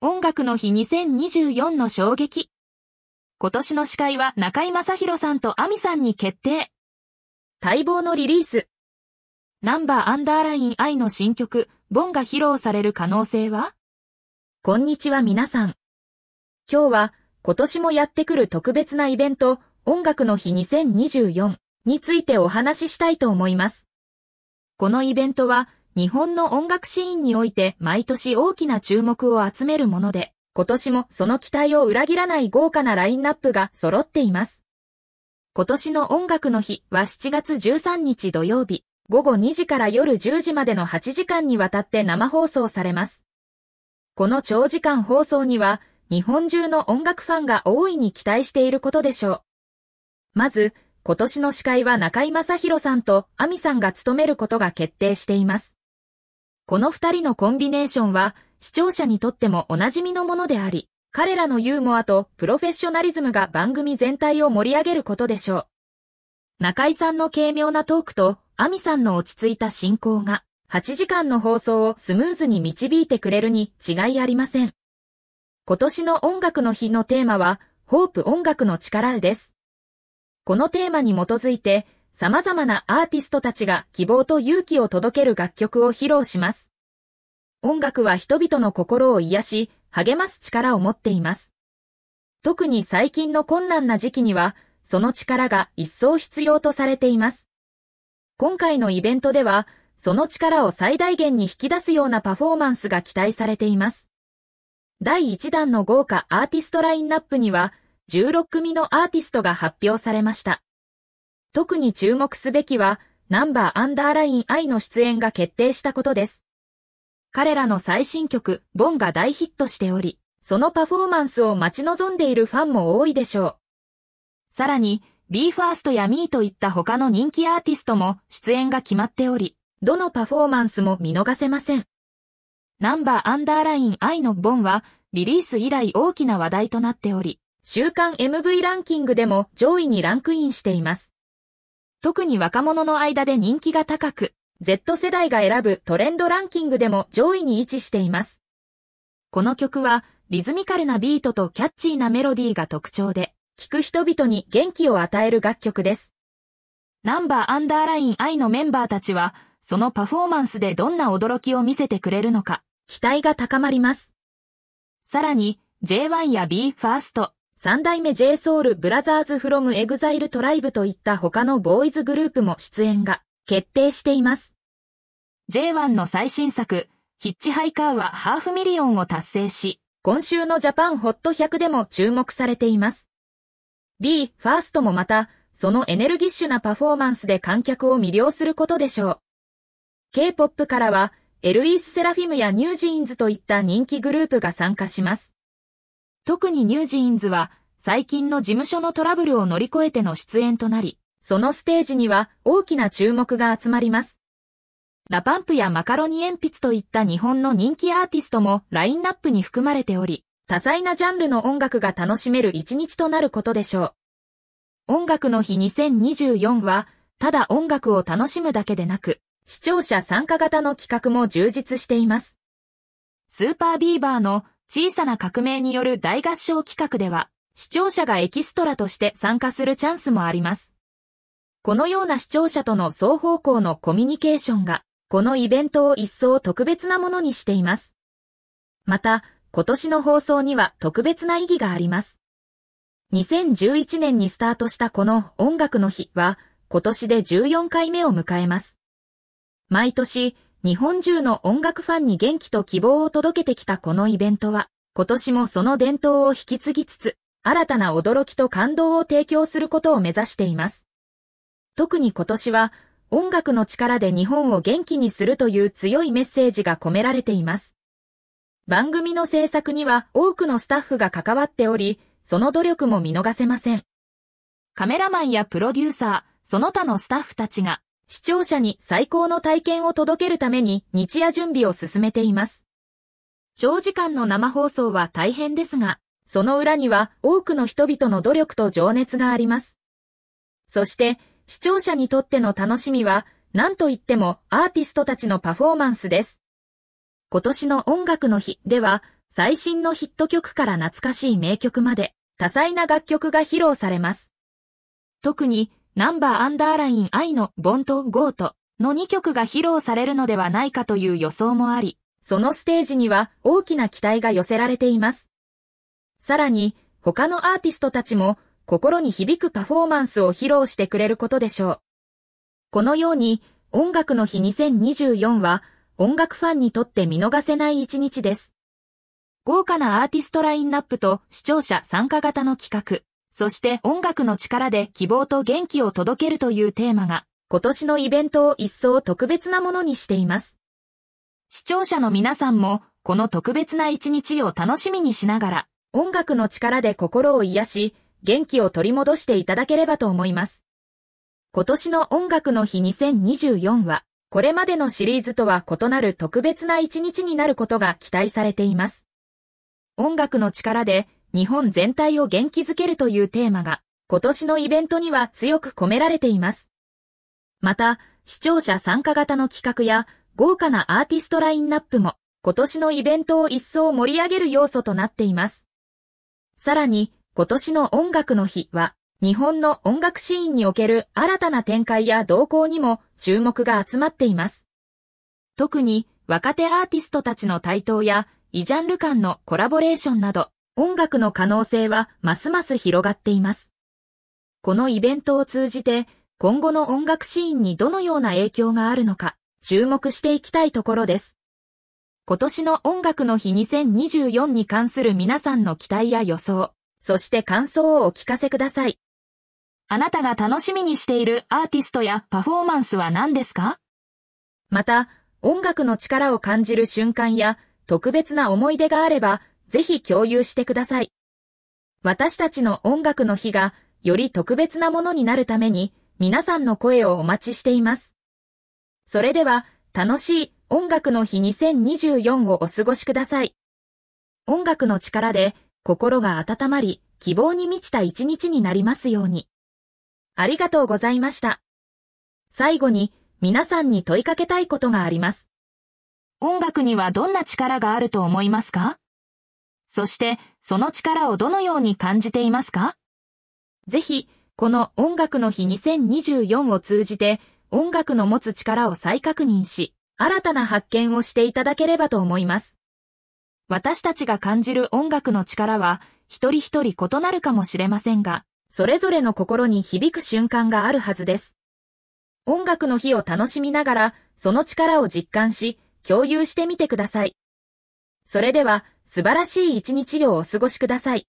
音楽の日2024の衝撃。今年の司会は中井正宏さんとアミさんに決定。待望のリリース。ナンバーアンダーライン愛の新曲、ボンが披露される可能性はこんにちは皆さん。今日は今年もやってくる特別なイベント、音楽の日2024についてお話ししたいと思います。このイベントは日本の音楽シーンにおいて毎年大きな注目を集めるもので、今年もその期待を裏切らない豪華なラインナップが揃っています。今年の音楽の日は7月13日土曜日、午後2時から夜10時までの8時間にわたって生放送されます。この長時間放送には、日本中の音楽ファンが大いに期待していることでしょう。まず、今年の司会は中井正宏さんとアミさんが務めることが決定しています。この二人のコンビネーションは、視聴者にとってもおなじみのものであり、彼らのユーモアとプロフェッショナリズムが番組全体を盛り上げることでしょう。中井さんの軽妙なトークと、アミさんの落ち着いた進行が、8時間の放送をスムーズに導いてくれるに違いありません。今年の音楽の日のテーマは、ホープ音楽の力です。このテーマに基づいて、様々なアーティストたちが希望と勇気を届ける楽曲を披露します。音楽は人々の心を癒し、励ます力を持っています。特に最近の困難な時期には、その力が一層必要とされています。今回のイベントでは、その力を最大限に引き出すようなパフォーマンスが期待されています。第1弾の豪華アーティストラインナップには、16組のアーティストが発表されました。特に注目すべきは、ナンバーアンダーライン I の出演が決定したことです。彼らの最新曲、ボンが大ヒットしており、そのパフォーマンスを待ち望んでいるファンも多いでしょう。さらに、BE:FIRST や ME といった他の人気アーティストも出演が決まっており、どのパフォーマンスも見逃せません。ナンバーアンダーライン I のボンは、リリース以来大きな話題となっており、週間 MV ランキングでも上位にランクインしています。特に若者の間で人気が高く、Z 世代が選ぶトレンドランキングでも上位に位置しています。この曲は、リズミカルなビートとキャッチーなメロディーが特徴で、聴く人々に元気を与える楽曲です。ナンバーアンダーライン I のメンバーたちは、そのパフォーマンスでどんな驚きを見せてくれるのか、期待が高まります。さらに、J1 や B ファースト、三代目 JSOUL Brothers from Exile Tribe といった他のボーイズグループも出演が決定しています。J1 の最新作、ヒッチハイカーはハーフミリオンを達成し、今週のジャパンホット100でも注目されています。B、ファーストもまた、そのエネルギッシュなパフォーマンスで観客を魅了することでしょう。K-POP からは、エルイース・セラフィムやニュージーンズといった人気グループが参加します。特にニュージーンズは、最近の事務所のトラブルを乗り越えての出演となり、そのステージには大きな注目が集まります。ラパンプやマカロニ鉛筆といった日本の人気アーティストもラインナップに含まれており、多彩なジャンルの音楽が楽しめる一日となることでしょう。音楽の日2024は、ただ音楽を楽しむだけでなく、視聴者参加型の企画も充実しています。スーパービーバーの小さな革命による大合唱企画では、視聴者がエキストラとして参加するチャンスもあります。このような視聴者との双方向のコミュニケーションが、このイベントを一層特別なものにしています。また、今年の放送には特別な意義があります。2011年にスタートしたこの音楽の日は、今年で14回目を迎えます。毎年、日本中の音楽ファンに元気と希望を届けてきたこのイベントは、今年もその伝統を引き継ぎつつ、新たな驚きと感動を提供することを目指しています。特に今年は、音楽の力で日本を元気にするという強いメッセージが込められています。番組の制作には多くのスタッフが関わっており、その努力も見逃せません。カメラマンやプロデューサー、その他のスタッフたちが視聴者に最高の体験を届けるために日夜準備を進めています。長時間の生放送は大変ですが、その裏には多くの人々の努力と情熱があります。そして、視聴者にとっての楽しみは、何と言ってもアーティストたちのパフォーマンスです。今年の音楽の日では、最新のヒット曲から懐かしい名曲まで、多彩な楽曲が披露されます。特に、ナンバーアンダーライン I のボンとゴートの2曲が披露されるのではないかという予想もあり、そのステージには大きな期待が寄せられています。さらに、他のアーティストたちも心に響くパフォーマンスを披露してくれることでしょう。このように、音楽の日2024は音楽ファンにとって見逃せない一日です。豪華なアーティストラインナップと視聴者参加型の企画。そして音楽の力で希望と元気を届けるというテーマが、今年のイベントを一層特別なものにしています。視聴者の皆さんも、この特別な一日を楽しみにしながら、音楽の力で心を癒し、元気を取り戻していただければと思います。今年の音楽の日2024は、これまでのシリーズとは異なる特別な一日になることが期待されています。音楽の力で日本全体を元気づけるというテーマが、今年のイベントには強く込められています。また、視聴者参加型の企画や、豪華なアーティストラインナップも、今年のイベントを一層盛り上げる要素となっています。さらに、今年の音楽の日は、日本の音楽シーンにおける新たな展開や動向にも注目が集まっています。特に、若手アーティストたちの台頭や、異ジャンル間のコラボレーションなど、音楽の可能性はますます広がっています。このイベントを通じて、今後の音楽シーンにどのような影響があるのか、注目していきたいところです。今年の音楽の日2024に関する皆さんの期待や予想、そして感想をお聞かせください。あなたが楽しみにしているアーティストやパフォーマンスは何ですかまた、音楽の力を感じる瞬間や特別な思い出があれば、ぜひ共有してください。私たちの音楽の日がより特別なものになるために皆さんの声をお待ちしています。それでは楽しい音楽の日2024をお過ごしください。音楽の力で心が温まり希望に満ちた一日になりますように。ありがとうございました。最後に皆さんに問いかけたいことがあります。音楽にはどんな力があると思いますかそしてその力をどのように感じていますかぜひ、この音楽の日2024を通じて、音楽の持つ力を再確認し、新たな発見をしていただければと思います。私たちが感じる音楽の力は、一人一人異なるかもしれませんが、それぞれの心に響く瞬間があるはずです。音楽の日を楽しみながら、その力を実感し、共有してみてください。それでは、素晴らしい一日をお過ごしください。